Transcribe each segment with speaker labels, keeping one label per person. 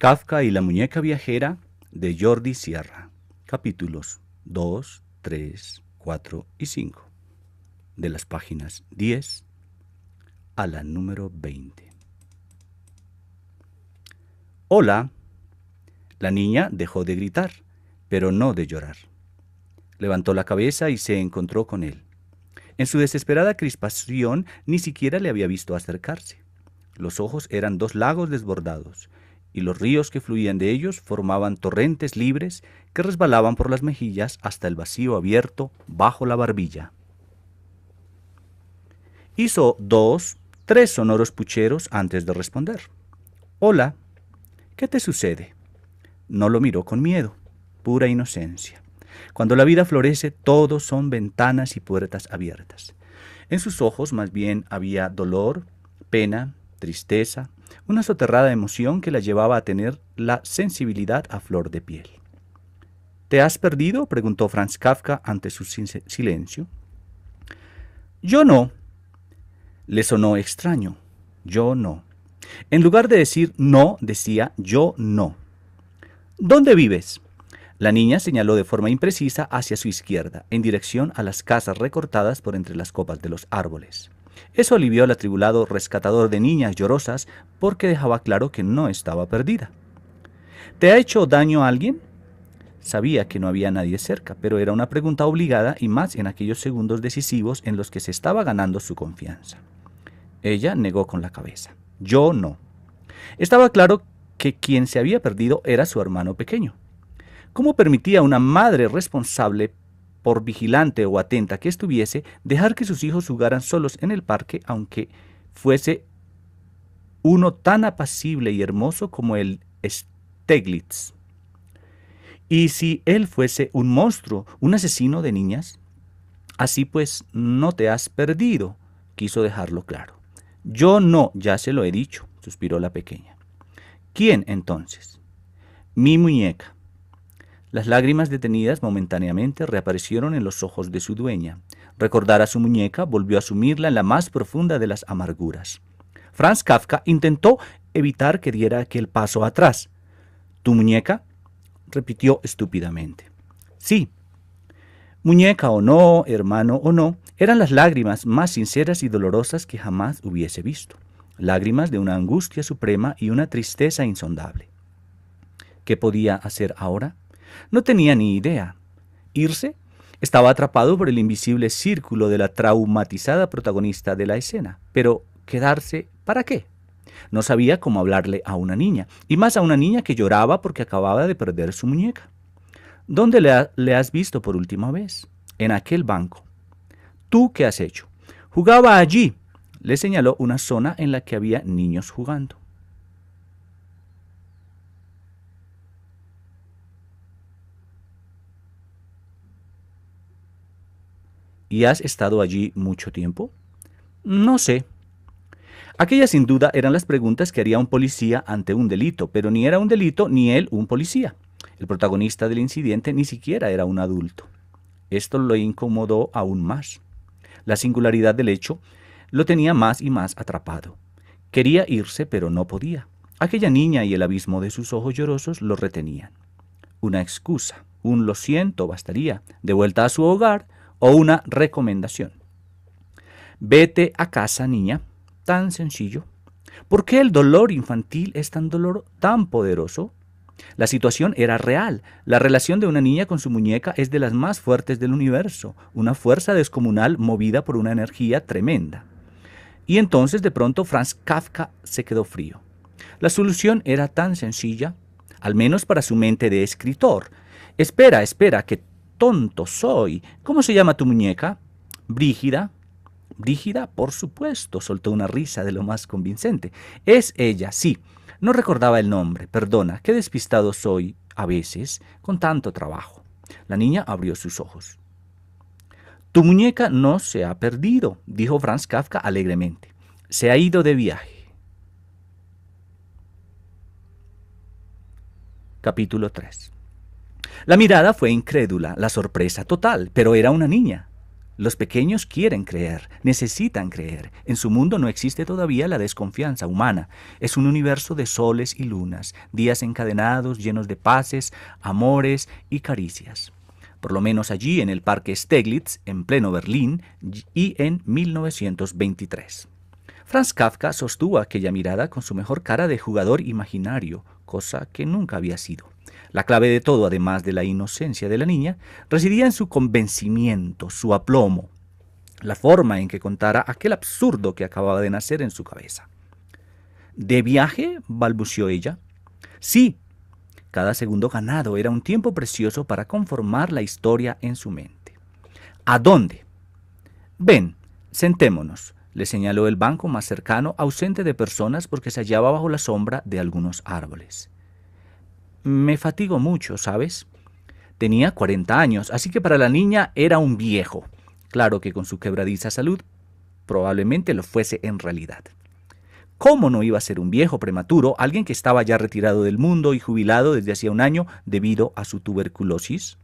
Speaker 1: Kafka y la muñeca viajera de Jordi Sierra. Capítulos 2, 3, 4 y 5. De las páginas 10 a la número 20. Hola. La niña dejó de gritar, pero no de llorar. Levantó la cabeza y se encontró con él. En su desesperada crispación ni siquiera le había visto acercarse. Los ojos eran dos lagos desbordados, y los ríos que fluían de ellos formaban torrentes libres que resbalaban por las mejillas hasta el vacío abierto bajo la barbilla. Hizo dos, tres sonoros pucheros antes de responder. Hola, ¿qué te sucede? No lo miró con miedo, pura inocencia. Cuando la vida florece, todos son ventanas y puertas abiertas. En sus ojos más bien había dolor, pena, tristeza, una soterrada emoción que la llevaba a tener la sensibilidad a flor de piel. ¿Te has perdido? preguntó Franz Kafka ante su silencio. Yo no. Le sonó extraño. Yo no. En lugar de decir no, decía yo no. ¿Dónde vives? La niña señaló de forma imprecisa hacia su izquierda, en dirección a las casas recortadas por entre las copas de los árboles. Eso alivió al atribulado rescatador de niñas llorosas porque dejaba claro que no estaba perdida. ¿Te ha hecho daño a alguien? Sabía que no había nadie cerca, pero era una pregunta obligada y más en aquellos segundos decisivos en los que se estaba ganando su confianza. Ella negó con la cabeza. Yo no. Estaba claro que quien se había perdido era su hermano pequeño. ¿Cómo permitía una madre responsable por vigilante o atenta que estuviese, dejar que sus hijos jugaran solos en el parque, aunque fuese uno tan apacible y hermoso como el Steglitz. ¿Y si él fuese un monstruo, un asesino de niñas? Así pues, no te has perdido, quiso dejarlo claro. Yo no, ya se lo he dicho, suspiró la pequeña. ¿Quién entonces? Mi muñeca. Las lágrimas detenidas momentáneamente reaparecieron en los ojos de su dueña. Recordar a su muñeca volvió a sumirla en la más profunda de las amarguras. Franz Kafka intentó evitar que diera aquel paso atrás. ¿Tu muñeca? repitió estúpidamente. Sí. Muñeca o no, hermano o no, eran las lágrimas más sinceras y dolorosas que jamás hubiese visto. Lágrimas de una angustia suprema y una tristeza insondable. ¿Qué podía hacer ahora? No tenía ni idea. ¿Irse? Estaba atrapado por el invisible círculo de la traumatizada protagonista de la escena. Pero, ¿quedarse para qué? No sabía cómo hablarle a una niña, y más a una niña que lloraba porque acababa de perder su muñeca. ¿Dónde le, le, has visto por última vez? En aquel banco. ¿Tú qué has hecho? Jugaba allí. Le señaló una zona en la que había niños jugando. ¿Y has estado allí mucho tiempo? No sé. Aquellas sin duda eran las preguntas que haría un policía ante un delito, pero ni era un delito ni él un policía. El protagonista del incidente ni siquiera era un adulto. Esto lo incomodó aún más. La singularidad del hecho lo tenía más y más atrapado. Quería irse, pero no podía. Aquella niña y el abismo de sus ojos llorosos lo retenían. Una excusa, un lo siento, bastaría. De vuelta a su hogar, o una recomendación. Vete a casa, niña, tan sencillo. ¿Por qué el dolor infantil es tan dolor tan poderoso? La situación era real. La relación de una niña con su muñeca es de las más fuertes del universo, una fuerza descomunal movida por una energía tremenda. Y entonces de pronto Franz Kafka se quedó frío. La solución era tan sencilla, al menos para su mente de escritor. Espera, espera, que tonto soy. ¿Cómo se llama tu muñeca? Brígida. Brígida, por supuesto, soltó una risa de lo más convincente. Es ella, sí. No recordaba el nombre, perdona, qué despistado soy a veces con tanto trabajo. La niña abrió sus ojos. Tu muñeca no se ha perdido, dijo Franz Kafka alegremente. Se ha ido de viaje. Capítulo 3 la mirada fue incrédula, la sorpresa total, pero era una niña. Los pequeños quieren creer, necesitan creer. En su mundo no existe todavía la desconfianza humana. Es un universo de soles y lunas, días encadenados, llenos de paces, amores y caricias. Por lo menos allí en el Parque Steglitz, en pleno Berlín, y en 1923. Franz Kafka sostuvo aquella mirada con su mejor cara de jugador imaginario, cosa que nunca había sido. La clave de todo, además de la inocencia de la niña, residía en su convencimiento, su aplomo, la forma en que contara aquel absurdo que acababa de nacer en su cabeza. ¿De viaje? balbució ella. Sí. Cada segundo ganado era un tiempo precioso para conformar la historia en su mente. ¿A dónde? Ven, sentémonos le señaló el banco más cercano, ausente de personas porque se hallaba bajo la sombra de algunos árboles. Me fatigo mucho, ¿sabes? Tenía 40 años, así que para la niña era un viejo. Claro que con su quebradiza salud probablemente lo fuese en realidad. ¿Cómo no iba a ser un viejo prematuro, alguien que estaba ya retirado del mundo y jubilado desde hacía un año debido a su tuberculosis?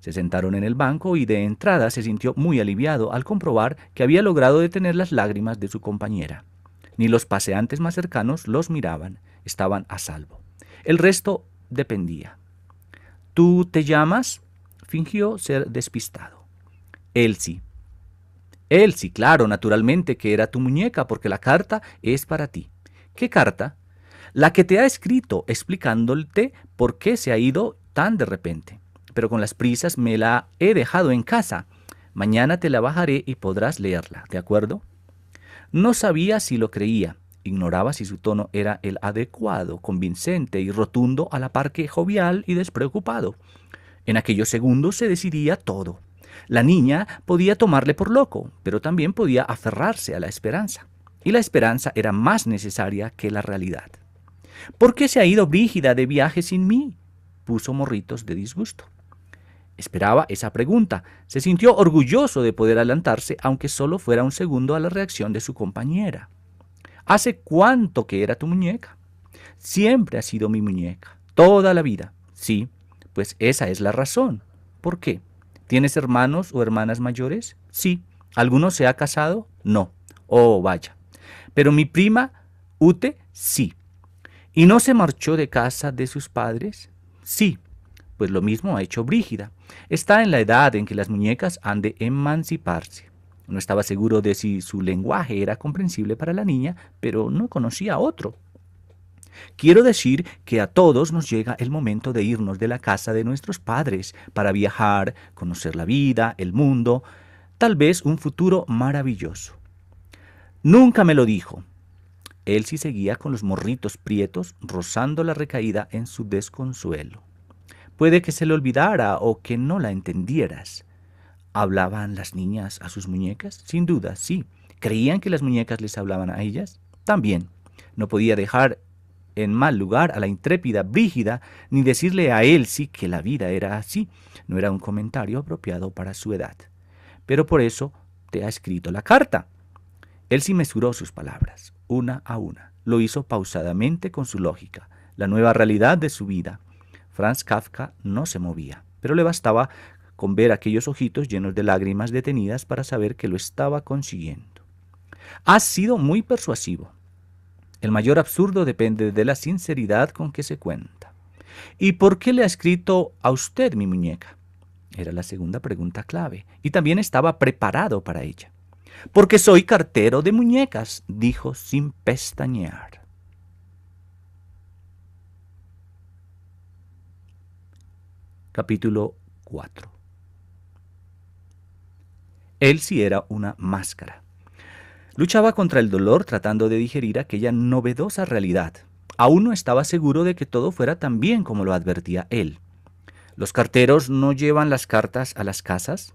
Speaker 1: Se sentaron en el banco y de entrada se sintió muy aliviado al comprobar que había logrado detener las lágrimas de su compañera. Ni los paseantes más cercanos los miraban, estaban a salvo. El resto dependía. ¿Tú te llamas? Fingió ser despistado. Elsie. Elsie, claro, naturalmente que era tu muñeca, porque la carta es para ti. ¿Qué carta? La que te ha escrito explicándote por qué se ha ido tan de repente pero con las prisas me la he dejado en casa. Mañana te la bajaré y podrás leerla, ¿de acuerdo? No sabía si lo creía, ignoraba si su tono era el adecuado, convincente y rotundo a la par que jovial y despreocupado. En aquellos segundos se decidía todo. La niña podía tomarle por loco, pero también podía aferrarse a la esperanza. Y la esperanza era más necesaria que la realidad. ¿Por qué se ha ido Brígida de viaje sin mí? puso morritos de disgusto. Esperaba esa pregunta. Se sintió orgulloso de poder adelantarse, aunque solo fuera un segundo a la reacción de su compañera. ¿Hace cuánto que era tu muñeca? Siempre ha sido mi muñeca, toda la vida. Sí, pues esa es la razón. ¿Por qué? ¿Tienes hermanos o hermanas mayores? Sí. ¿Alguno se ha casado? No. Oh, vaya. Pero mi prima, Ute, sí. ¿Y no se marchó de casa de sus padres? Sí pues lo mismo ha hecho Brígida. Está en la edad en que las muñecas han de emanciparse. No estaba seguro de si su lenguaje era comprensible para la niña, pero no conocía otro. Quiero decir que a todos nos llega el momento de irnos de la casa de nuestros padres para viajar, conocer la vida, el mundo, tal vez un futuro maravilloso. Nunca me lo dijo. Él Elsie seguía con los morritos prietos, rozando la recaída en su desconsuelo. Puede que se le olvidara o que no la entendieras. ¿Hablaban las niñas a sus muñecas? Sin duda, sí. ¿Creían que las muñecas les hablaban a ellas? También. No podía dejar en mal lugar a la intrépida Brígida, ni decirle a Elsie que la vida era así. No era un comentario apropiado para su edad. Pero por eso te ha escrito la carta. Elsie mesuró sus palabras, una a una. Lo hizo pausadamente con su lógica, la nueva realidad de su vida, Franz Kafka no se movía, pero le bastaba con ver aquellos ojitos llenos de lágrimas detenidas para saber que lo estaba consiguiendo. Ha sido muy persuasivo. El mayor absurdo depende de la sinceridad con que se cuenta. ¿Y por qué le ha escrito a usted mi muñeca? Era la segunda pregunta clave, y también estaba preparado para ella. Porque soy cartero de muñecas, dijo sin pestañear. capítulo 4. Él sí era una máscara. Luchaba contra el dolor tratando de digerir aquella novedosa realidad. Aún no estaba seguro de que todo fuera tan bien como lo advertía él. ¿Los carteros no llevan las cartas a las casas?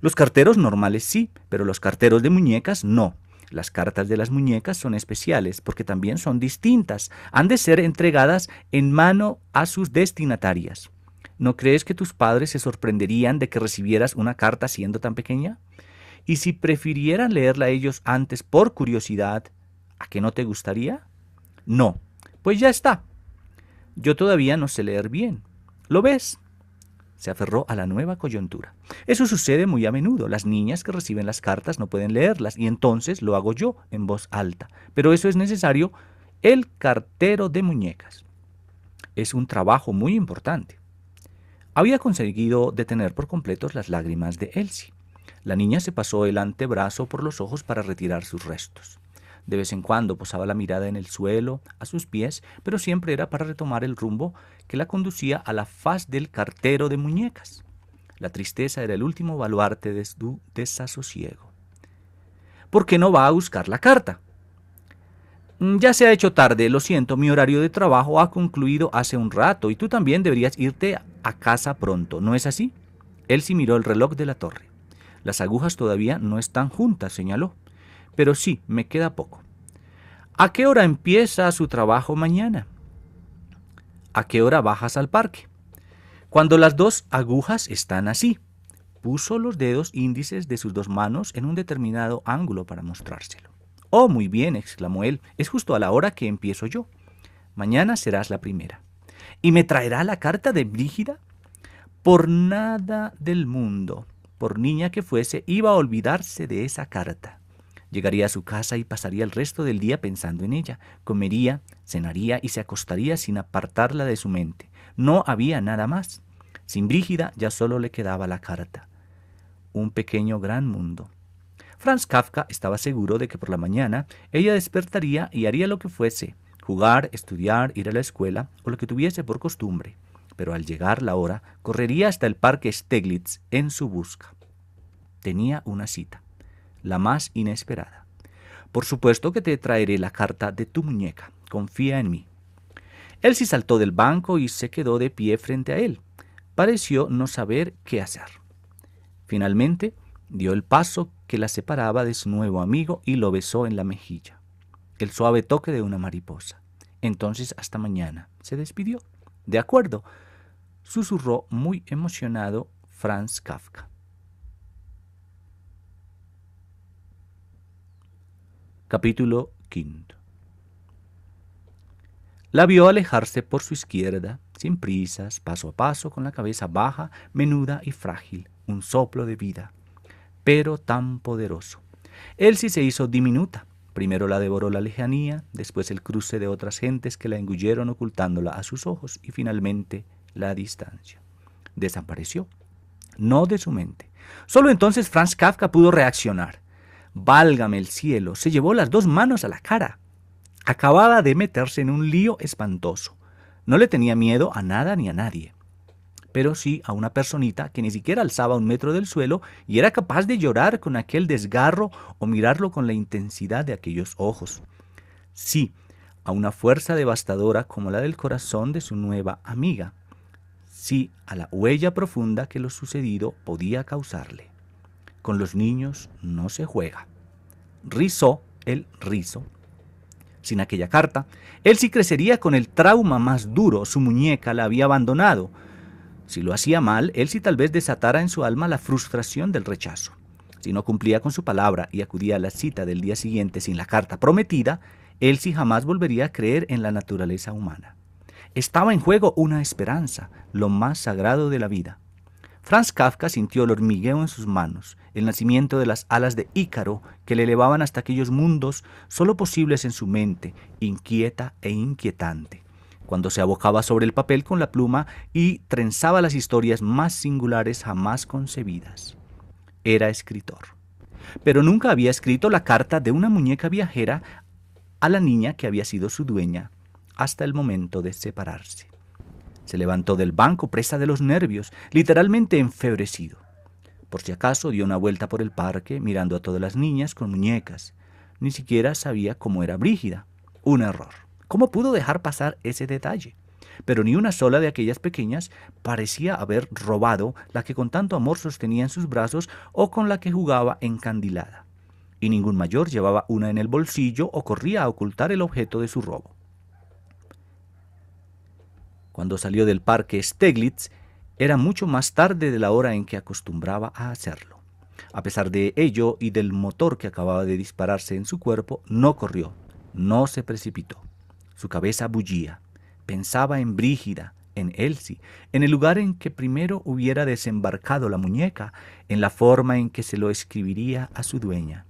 Speaker 1: Los carteros normales sí, pero los carteros de muñecas no. Las cartas de las muñecas son especiales porque también son distintas. Han de ser entregadas en mano a sus destinatarias. ¿No crees que tus padres se sorprenderían de que recibieras una carta siendo tan pequeña? Y si prefirieran leerla ellos antes por curiosidad, ¿a que no te gustaría? No, pues ya está. Yo todavía no sé leer bien. ¿Lo ves? se aferró a la nueva coyuntura. Eso sucede muy a menudo. Las niñas que reciben las cartas no pueden leerlas y entonces lo hago yo en voz alta. Pero eso es necesario. El cartero de muñecas. Es un trabajo muy importante. Había conseguido detener por completo las lágrimas de Elsie. La niña se pasó el antebrazo por los ojos para retirar sus restos. De vez en cuando posaba la mirada en el suelo, a sus pies, pero siempre era para retomar el rumbo que la conducía a la faz del cartero de muñecas. La tristeza era el último baluarte de su desasosiego. ¿Por qué no va a buscar la carta? Mm, ya se ha hecho tarde, lo siento, mi horario de trabajo ha concluido hace un rato y tú también deberías irte a casa pronto, ¿no es así? sí miró el reloj de la torre. Las agujas todavía no están juntas, señaló. Pero sí, me queda poco. ¿A qué hora empieza su trabajo mañana? ¿A qué hora bajas al parque? Cuando las dos agujas están así. Puso los dedos índices de sus dos manos en un determinado ángulo para mostrárselo. Oh, muy bien, exclamó él, es justo a la hora que empiezo yo. Mañana serás la primera. ¿Y me traerá la carta de Brígida? Por nada del mundo, por niña que fuese, iba a olvidarse de esa carta. Llegaría a su casa y pasaría el resto del día pensando en ella. Comería, cenaría y se acostaría sin apartarla de su mente. No había nada más. Sin Brígida ya solo le quedaba la carta. Un pequeño gran mundo. Franz Kafka estaba seguro de que por la mañana ella despertaría y haría lo que fuese, jugar, estudiar, ir a la escuela o lo que tuviese por costumbre, pero al llegar la hora correría hasta el parque Steglitz en su busca. Tenía una cita, la más inesperada. Por supuesto que te traeré la carta de tu muñeca, confía en mí. Él Elsie saltó del banco y se quedó de pie frente a él. Pareció no saber qué hacer. Finalmente, dio el paso que la separaba de su nuevo amigo y lo besó en la mejilla. El suave toque de una mariposa. Entonces hasta mañana. Se despidió. De acuerdo, susurró muy emocionado Franz Kafka. Capítulo V La vio alejarse por su izquierda, sin prisas, paso a paso, con la cabeza baja, menuda y frágil, un soplo de vida pero tan poderoso. sí se hizo diminuta. Primero la devoró la lejanía, después el cruce de otras gentes que la engulleron ocultándola a sus ojos y finalmente la distancia. Desapareció, no de su mente. Solo entonces Franz Kafka pudo reaccionar. Válgame el cielo, se llevó las dos manos a la cara. Acababa de meterse en un lío espantoso. No le tenía miedo a nada ni a nadie pero sí a una personita que ni siquiera alzaba un metro del suelo y era capaz de llorar con aquel desgarro o mirarlo con la intensidad de aquellos ojos. Sí, a una fuerza devastadora como la del corazón de su nueva amiga. Sí, a la huella profunda que lo sucedido podía causarle. Con los niños no se juega. Rizó el rizo sin aquella carta, él sí crecería con el trauma más duro, su muñeca la había abandonado, si lo hacía mal, Elsie tal vez desatara en su alma la frustración del rechazo. Si no cumplía con su palabra y acudía a la cita del día siguiente sin la carta prometida, Elsie jamás volvería a creer en la naturaleza humana. Estaba en juego una esperanza, lo más sagrado de la vida. Franz Kafka sintió el hormigueo en sus manos, el nacimiento de las alas de Ícaro que le elevaban hasta aquellos mundos solo posibles en su mente, inquieta e inquietante cuando se abocaba sobre el papel con la pluma y trenzaba las historias más singulares jamás concebidas. Era escritor. Pero nunca había escrito la carta de una muñeca viajera a la niña que había sido su dueña hasta el momento de separarse. Se levantó del banco presa de los nervios, literalmente enfebrecido. Por si acaso dio una vuelta por el parque mirando a todas las niñas con muñecas. Ni siquiera sabía cómo era Brígida. Un error. ¿Cómo pudo dejar pasar ese detalle? Pero ni una sola de aquellas pequeñas parecía haber robado la que con tanto amor sostenía en sus brazos o con la que jugaba encandilada. Y ningún mayor llevaba una en el bolsillo o corría a ocultar el objeto de su robo. Cuando salió del parque Steglitz, era mucho más tarde de la hora en que acostumbraba a hacerlo. A pesar de ello y del motor que acababa de dispararse en su cuerpo, no corrió, no se precipitó. Su cabeza bullía. Pensaba en Brígida, en Elsie, en el lugar en que primero hubiera desembarcado la muñeca, en la forma en que se lo escribiría a su dueña.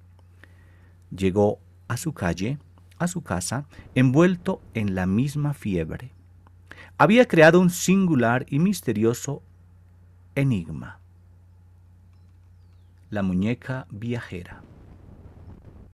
Speaker 1: Llegó a su calle, a su casa, envuelto en la misma fiebre. Había creado un singular y misterioso enigma. La muñeca viajera.